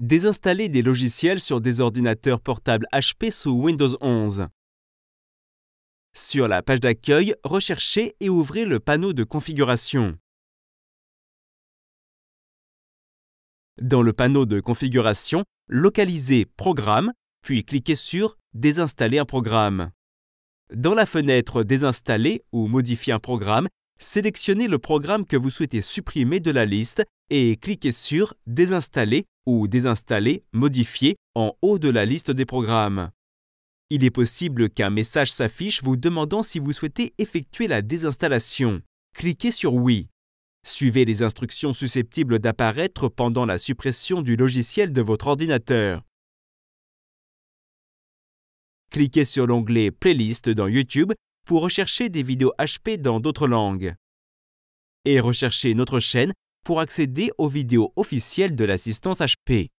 Désinstaller des logiciels sur des ordinateurs portables HP sous Windows 11. Sur la page d'accueil, recherchez et ouvrez le panneau de configuration. Dans le panneau de configuration, localisez Programme, puis cliquez sur Désinstaller un programme. Dans la fenêtre Désinstaller ou Modifier un programme, sélectionnez le programme que vous souhaitez supprimer de la liste et cliquez sur Désinstaller ou désinstaller, modifier en haut de la liste des programmes. Il est possible qu'un message s'affiche vous demandant si vous souhaitez effectuer la désinstallation. Cliquez sur Oui. Suivez les instructions susceptibles d'apparaître pendant la suppression du logiciel de votre ordinateur. Cliquez sur l'onglet Playlist dans YouTube pour rechercher des vidéos HP dans d'autres langues. Et recherchez notre chaîne pour accéder aux vidéos officielles de l'assistance HP.